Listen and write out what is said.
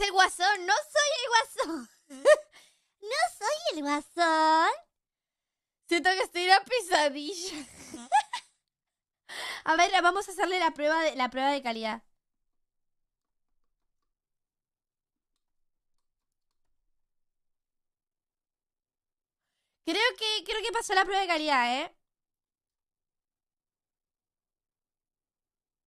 el guasón. No soy el guasón. no soy el guasón. Siento que estoy en una a ver, vamos a hacerle la prueba de, la prueba de calidad. Creo que, creo que pasó la prueba de calidad, ¿eh?